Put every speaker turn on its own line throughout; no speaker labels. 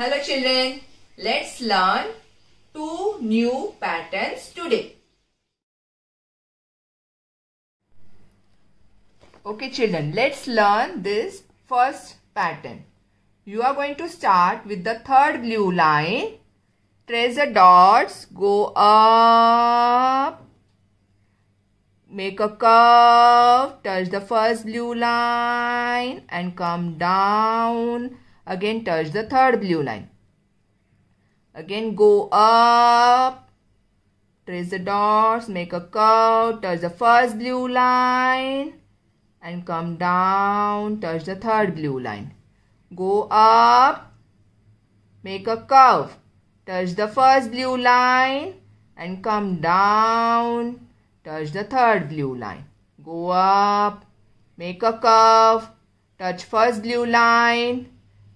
Hello children, let's learn two new patterns today. Okay children, let's learn this first pattern. You are going to start with the third blue line. Trace the dots, go up, make a curve, touch the first blue line and come down Again touch the third blue line. Again go up. Trace the dots, make a curve, touch the first blue line and come down, touch the third blue line. Go up, make a curve, touch the first blue line and come down, touch the third blue line. Go up, make a curve, touch first blue line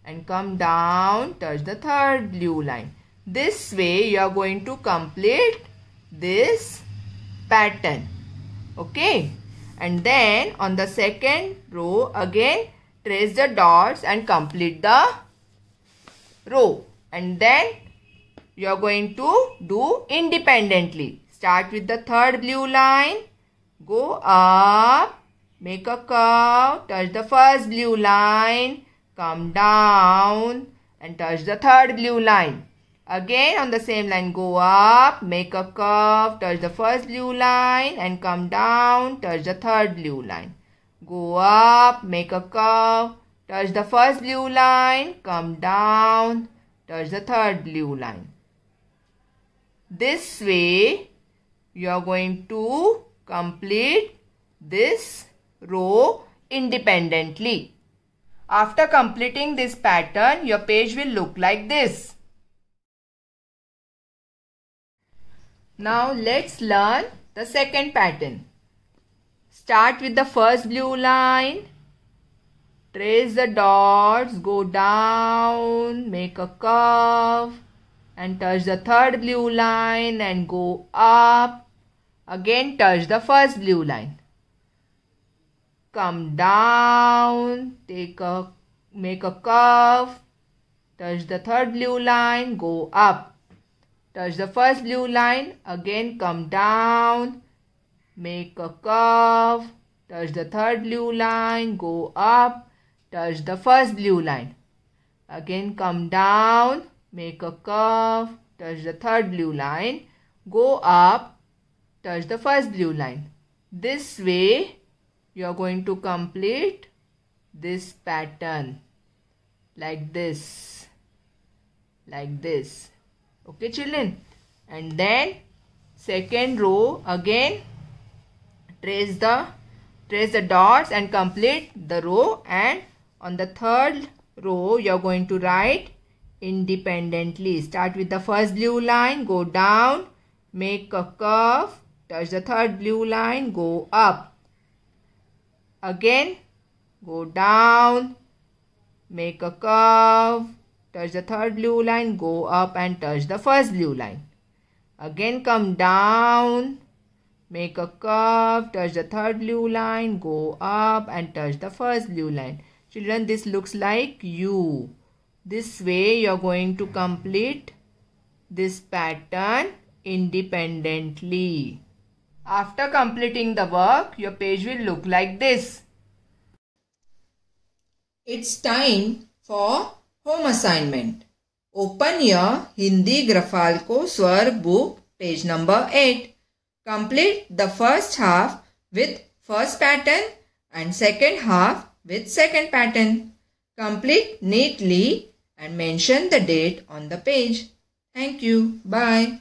and come down touch the third blue line this way you are going to complete this pattern okay and then on the second row again trace the dots and complete the row and then you are going to do independently start with the third blue line go up make a curve touch the first blue line come down and touch the third blue line. Again on the same line go up, make a curve, touch the first blue line and come down, touch the third blue line. Go up, make a curve, touch the first blue line, come down, touch the third blue line. This way you are going to complete this row independently. After completing this pattern, your page will look like this. Now let's learn the second pattern. Start with the first blue line. Trace the dots, go down, make a curve and touch the third blue line and go up. Again touch the first blue line come down, take a make a curve, touch the third blue line, go up. Touch the first blue line, again come down, make a curve, touch the third blue line, go up, touch the first blue line. Again come down, make a curve, touch the third blue line, go up, touch the first blue line. This way you are going to complete this pattern like this like this okay children and then second row again trace the trace the dots and complete the row and on the third row you are going to write independently start with the first blue line go down make a curve touch the third blue line go up Again, go down, make a curve, touch the third blue line, go up and touch the first blue line. Again, come down, make a curve, touch the third blue line, go up and touch the first blue line. Children, this looks like U. This way you are going to complete this pattern independently. After completing the work, your page will look like this. It's time for home assignment. Open your Hindi Grafal Swar book page number 8. Complete the first half with first pattern and second half with second pattern. Complete neatly and mention the date on the page. Thank you. Bye.